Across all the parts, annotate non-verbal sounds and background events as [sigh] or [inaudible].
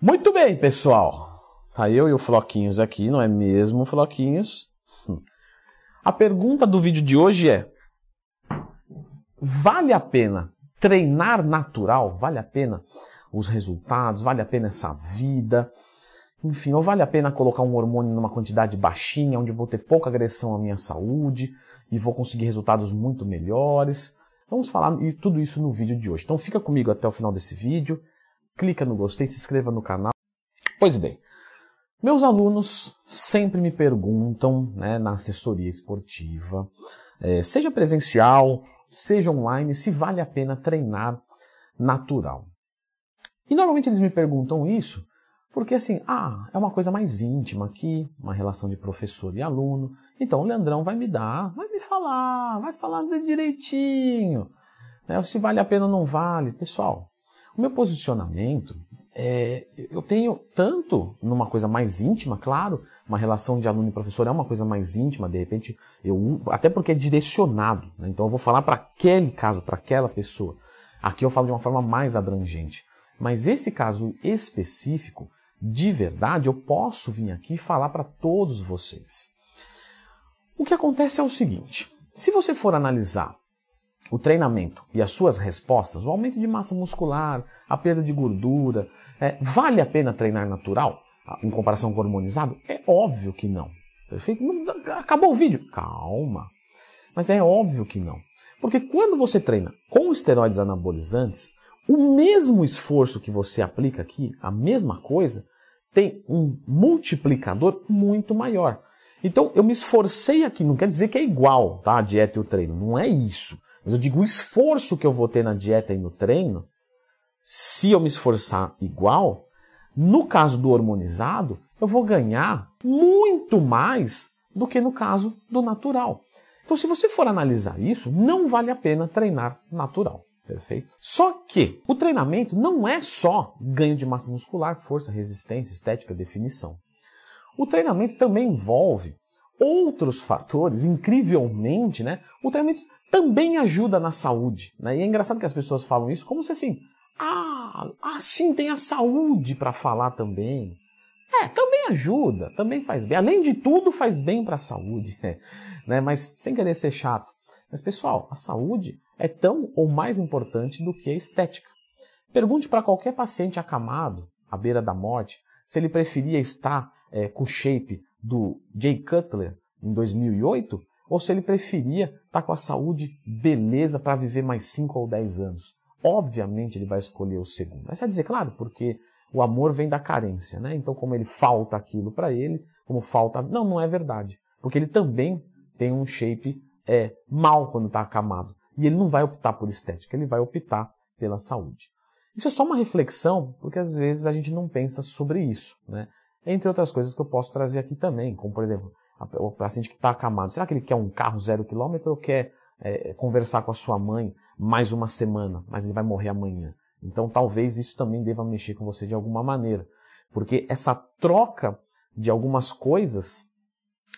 Muito bem, pessoal. Tá eu e o Floquinhos aqui, não é mesmo, Floquinhos? Hum. A pergunta do vídeo de hoje é: vale a pena treinar natural? Vale a pena os resultados? Vale a pena essa vida? Enfim, ou vale a pena colocar um hormônio numa quantidade baixinha, onde eu vou ter pouca agressão à minha saúde e vou conseguir resultados muito melhores? Vamos falar e tudo isso no vídeo de hoje. Então fica comigo até o final desse vídeo clica no gostei, se inscreva no canal. Pois bem, meus alunos sempre me perguntam né, na assessoria esportiva, é, seja presencial, seja online, se vale a pena treinar natural. E normalmente eles me perguntam isso porque assim, ah, é uma coisa mais íntima aqui, uma relação de professor e aluno. Então o Leandrão vai me dar, vai me falar, vai falar direitinho. Né, se vale a pena ou não vale. Pessoal, o meu posicionamento é, eu tenho tanto numa coisa mais íntima, claro, uma relação de aluno e professor é uma coisa mais íntima, de repente, eu, até porque é direcionado, né? então eu vou falar para aquele caso, para aquela pessoa. Aqui eu falo de uma forma mais abrangente. Mas esse caso específico, de verdade, eu posso vir aqui e falar para todos vocês. O que acontece é o seguinte: se você for analisar o treinamento e as suas respostas, o aumento de massa muscular, a perda de gordura, é, vale a pena treinar natural ah, em comparação com hormonizado? É óbvio que não. Perfeito? acabou o vídeo. Calma. Mas é óbvio que não. Porque quando você treina com esteroides anabolizantes, o mesmo esforço que você aplica aqui, a mesma coisa, tem um multiplicador muito maior. Então eu me esforcei aqui, não quer dizer que é igual, tá? A dieta e o treino, não é isso mas eu digo o esforço que eu vou ter na dieta e no treino, se eu me esforçar igual, no caso do hormonizado, eu vou ganhar muito mais do que no caso do natural. Então, se você for analisar isso, não vale a pena treinar natural. Perfeito? Só que o treinamento não é só ganho de massa muscular, força, resistência, estética, definição. O treinamento também envolve outros fatores, incrivelmente, né? O treinamento também ajuda na saúde. Né? E é engraçado que as pessoas falam isso como se assim, ah, assim tem a saúde para falar também. É, também ajuda, também faz bem. Além de tudo, faz bem para a saúde. [laughs] Né? Mas sem querer ser chato. Mas pessoal, a saúde é tão ou mais importante do que a estética. Pergunte para qualquer paciente acamado, à beira da morte, se ele preferia estar é, com o shape do Jay Cutler em 2008 ou se ele preferia estar tá com a saúde beleza para viver mais 5 ou 10 anos. Obviamente ele vai escolher o segundo. Mas é dizer, claro, porque o amor vem da carência, né? Então, como ele falta aquilo para ele, como falta. Não, não é verdade. Porque ele também tem um shape é, mal quando está acamado. E ele não vai optar por estética, ele vai optar pela saúde. Isso é só uma reflexão, porque às vezes a gente não pensa sobre isso, né? Entre outras coisas que eu posso trazer aqui também, como por exemplo, o paciente que está acamado, será que ele quer um carro zero quilômetro ou quer é, é, conversar com a sua mãe mais uma semana, mas ele vai morrer amanhã? Então talvez isso também deva mexer com você de alguma maneira, porque essa troca de algumas coisas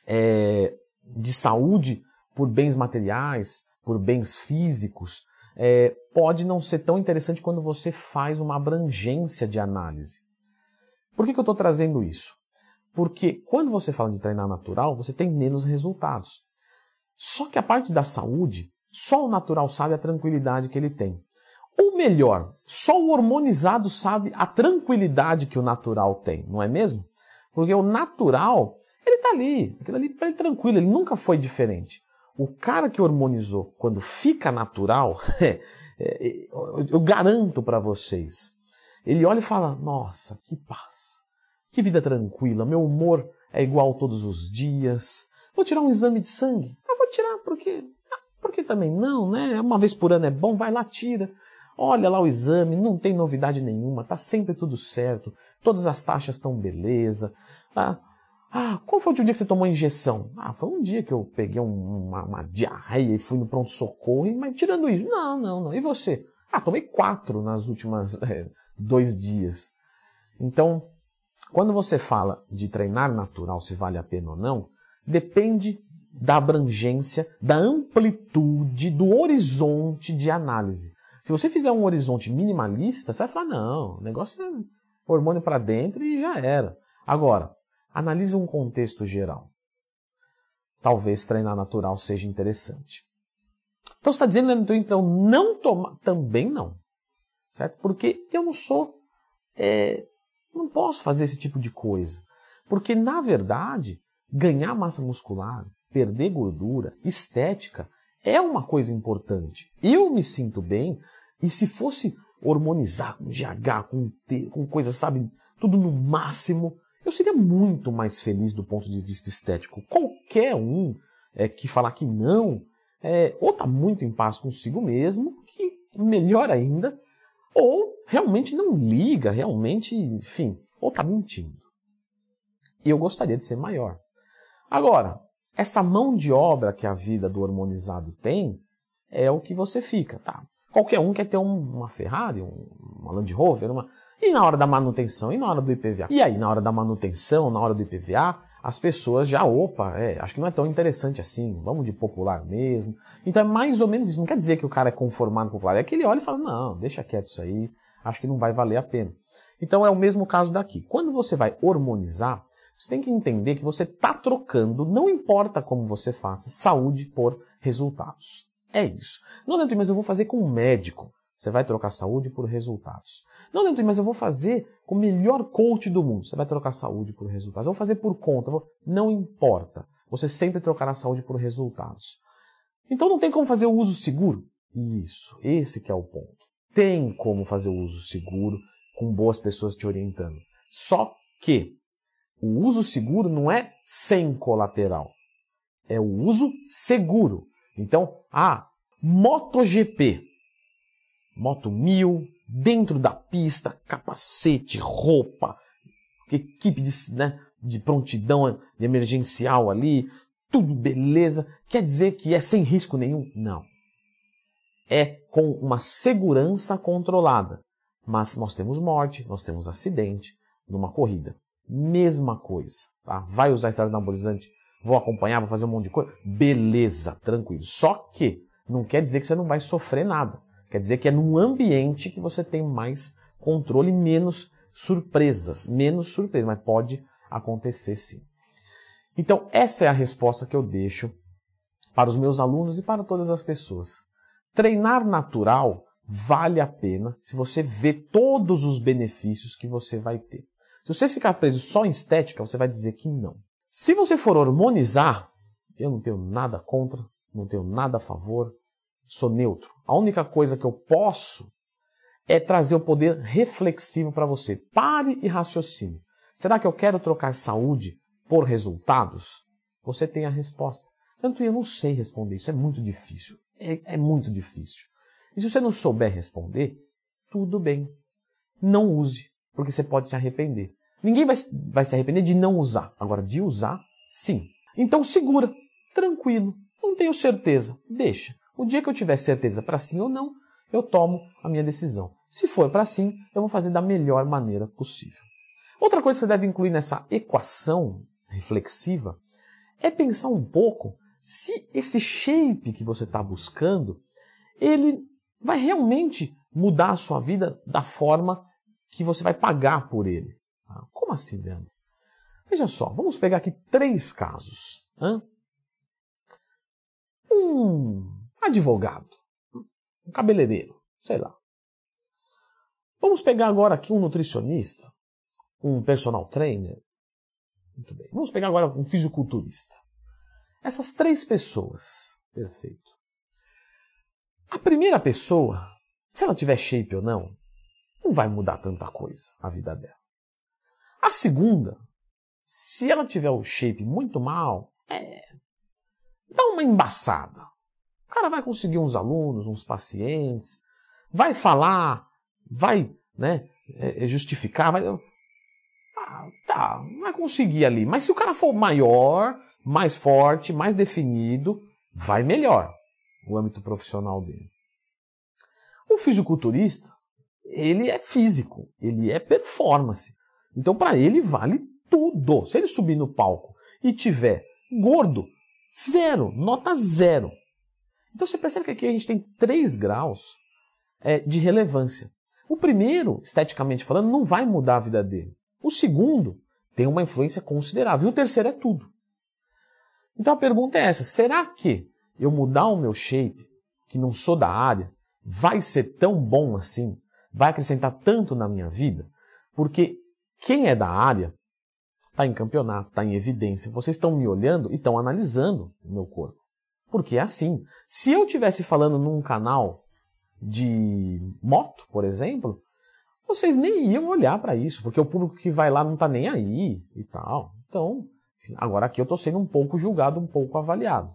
é, de saúde por bens materiais, por bens físicos, é, pode não ser tão interessante quando você faz uma abrangência de análise. Por que, que eu estou trazendo isso? Porque quando você fala de treinar natural, você tem menos resultados. Só que a parte da saúde, só o natural sabe a tranquilidade que ele tem. Ou melhor, só o hormonizado sabe a tranquilidade que o natural tem, não é mesmo? Porque o natural, ele está ali, aquilo ali para é ele tranquilo, ele nunca foi diferente. O cara que hormonizou, quando fica natural, [laughs] é, é, eu garanto para vocês, ele olha e fala: Nossa, que paz, que vida tranquila, meu humor é igual todos os dias. Vou tirar um exame de sangue? Ah, vou tirar porque. Ah, porque também não, né? Uma vez por ano é bom, vai lá, tira. Olha lá o exame, não tem novidade nenhuma, tá sempre tudo certo, todas as taxas estão beleza. Ah, ah, qual foi o dia que você tomou a injeção? Ah, foi um dia que eu peguei uma, uma diarreia e fui no pronto-socorro, mas tirando isso, não, não, não. E você? Ah, tomei quatro nas últimas é, [laughs] dois dias. Então, quando você fala de treinar natural, se vale a pena ou não, depende da abrangência, da amplitude, do horizonte de análise. Se você fizer um horizonte minimalista, você vai falar: não, o negócio é hormônio para dentro e já era. Agora, analise um contexto geral. Talvez treinar natural seja interessante. Então você está dizendo, Leandro, então não tomar. Também não. Certo? Porque eu não sou é, não posso fazer esse tipo de coisa. Porque, na verdade, ganhar massa muscular, perder gordura, estética, é uma coisa importante. Eu me sinto bem e se fosse hormonizar com GH, com T, com coisa, sabe, tudo no máximo, eu seria muito mais feliz do ponto de vista estético. Qualquer um é, que falar que não, é, ou está muito em paz consigo mesmo, que melhor ainda, ou realmente não liga, realmente, enfim, ou está mentindo. E eu gostaria de ser maior. Agora, essa mão de obra que a vida do harmonizado tem é o que você fica, tá? Qualquer um quer ter uma Ferrari, uma Land Rover, uma... e na hora da manutenção, e na hora do IPVA. E aí, na hora da manutenção, na hora do IPVA, as pessoas já, opa, é, acho que não é tão interessante assim, vamos de popular mesmo. Então é mais ou menos isso. Não quer dizer que o cara é conformado com popular, é que ele olha e fala, não, deixa quieto isso aí, acho que não vai valer a pena. Então é o mesmo caso daqui. Quando você vai hormonizar, você tem que entender que você está trocando, não importa como você faça, saúde por resultados. É isso. Não, Dante, mas eu vou fazer com um médico. Você vai trocar saúde por resultados. Não, Leandro, mas eu vou fazer com o melhor coach do mundo. Você vai trocar saúde por resultados. Eu vou fazer por conta. Vou... Não importa. Você sempre trocará saúde por resultados. Então não tem como fazer o uso seguro? Isso, esse que é o ponto. Tem como fazer o uso seguro com boas pessoas te orientando. Só que o uso seguro não é sem colateral. É o uso seguro. Então, a MotoGP Moto 1000, dentro da pista, capacete, roupa, equipe de, né, de prontidão de emergencial ali, tudo beleza. Quer dizer que é sem risco nenhum? Não. É com uma segurança controlada. Mas nós temos morte, nós temos acidente numa corrida. Mesma coisa, tá? Vai usar esteroide anabolizante, vou acompanhar, vou fazer um monte de coisa. Beleza, tranquilo. Só que não quer dizer que você não vai sofrer nada. Quer dizer que é num ambiente que você tem mais controle, menos surpresas, menos surpresas, mas pode acontecer sim. Então, essa é a resposta que eu deixo para os meus alunos e para todas as pessoas. Treinar natural vale a pena se você vê todos os benefícios que você vai ter. Se você ficar preso só em estética, você vai dizer que não. Se você for hormonizar, eu não tenho nada contra, não tenho nada a favor, sou neutro. A única coisa que eu posso é trazer o poder reflexivo para você. Pare e raciocine. Será que eu quero trocar saúde por resultados? Você tem a resposta. Tanto eu não sei responder isso, é muito difícil. É, é muito difícil. E se você não souber responder, tudo bem. Não use, porque você pode se arrepender. Ninguém vai, vai se arrepender de não usar. Agora, de usar, sim. Então segura, tranquilo. Não tenho certeza, deixa. O dia que eu tiver certeza para sim ou não, eu tomo a minha decisão. Se for para sim, eu vou fazer da melhor maneira possível. Outra coisa que você deve incluir nessa equação reflexiva é pensar um pouco se esse shape que você está buscando, ele vai realmente mudar a sua vida da forma que você vai pagar por ele. Ah, como assim, Leandro? Veja só, vamos pegar aqui três casos. Um advogado, um cabeleireiro, sei lá. Vamos pegar agora aqui um nutricionista, um personal trainer. Muito bem. Vamos pegar agora um fisiculturista. Essas três pessoas. Perfeito. A primeira pessoa, se ela tiver shape ou não, não vai mudar tanta coisa a vida dela. A segunda, se ela tiver o shape muito mal, é. dá uma embaçada. O cara vai conseguir uns alunos, uns pacientes, vai falar, vai né, é, é, justificar, vai. Ah, tá, vai conseguir ali. Mas se o cara for maior, mais forte, mais definido, vai melhor o âmbito profissional dele. O fisiculturista, ele é físico, ele é performance. Então, para ele, vale tudo. Se ele subir no palco e tiver gordo, zero, nota zero. Então você percebe que aqui a gente tem três graus é, de relevância. O primeiro, esteticamente falando, não vai mudar a vida dele. O segundo tem uma influência considerável. E o terceiro é tudo. Então a pergunta é essa: será que eu mudar o meu shape, que não sou da área, vai ser tão bom assim? Vai acrescentar tanto na minha vida? Porque quem é da área está em campeonato, está em evidência. Vocês estão me olhando e estão analisando o meu corpo. Porque é assim. Se eu tivesse falando num canal de moto, por exemplo, vocês nem iam olhar para isso, porque o público que vai lá não está nem aí e tal. Então, enfim, agora aqui eu estou sendo um pouco julgado, um pouco avaliado.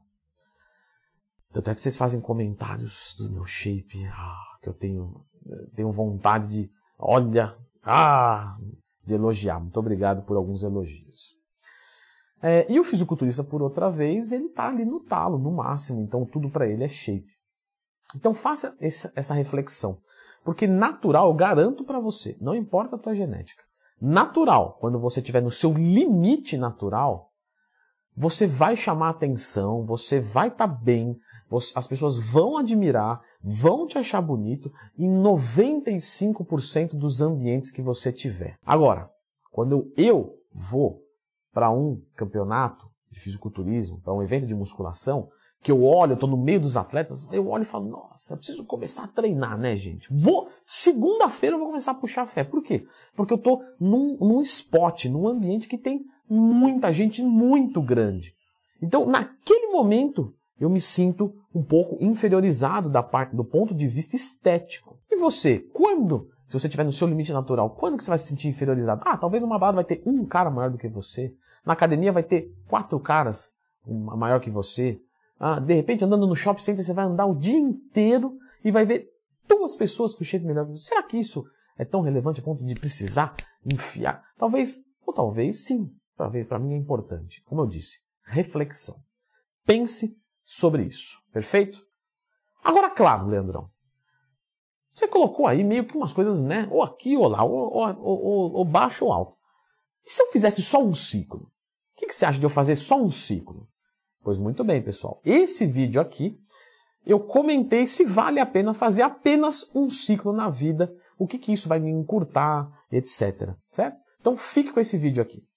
Tanto é que vocês fazem comentários do meu shape, ah, que eu tenho, tenho vontade de, olha, ah, de elogiar. Muito obrigado por alguns elogios. É, e o fisiculturista, por outra vez, ele está ali no talo, no máximo, então tudo para ele é shape. Então faça essa reflexão, porque natural, garanto para você, não importa a tua genética, natural, quando você estiver no seu limite natural, você vai chamar atenção, você vai estar tá bem, as pessoas vão admirar, vão te achar bonito em 95% dos ambientes que você tiver. Agora, quando eu, eu vou para um campeonato de fisiculturismo, para um evento de musculação, que eu olho, eu no meio dos atletas, eu olho e falo, nossa, preciso começar a treinar, né, gente? Vou, segunda-feira eu vou começar a puxar fé. Por quê? Porque eu estou num, num spot, num ambiente que tem muita gente muito grande. Então, naquele momento, eu me sinto um pouco inferiorizado da parte do ponto de vista estético. E você, quando se você estiver no seu limite natural, quando que você vai se sentir inferiorizado? Ah, talvez uma balada vai ter um cara maior do que você. Na academia vai ter quatro caras maior que você. Ah, de repente, andando no shopping center, você vai andar o dia inteiro e vai ver duas pessoas com shape melhor que você. Será que isso é tão relevante a ponto de precisar enfiar? Talvez, ou talvez sim. Para mim é importante. Como eu disse, reflexão. Pense sobre isso, perfeito? Agora, claro, Leandrão, você colocou aí meio que umas coisas, né? Ou aqui ou lá, ou, ou, ou, ou baixo ou alto. E se eu fizesse só um ciclo? O que, que você acha de eu fazer só um ciclo? Pois muito bem, pessoal. Esse vídeo aqui eu comentei se vale a pena fazer apenas um ciclo na vida, o que, que isso vai me encurtar, etc. Certo? Então fique com esse vídeo aqui.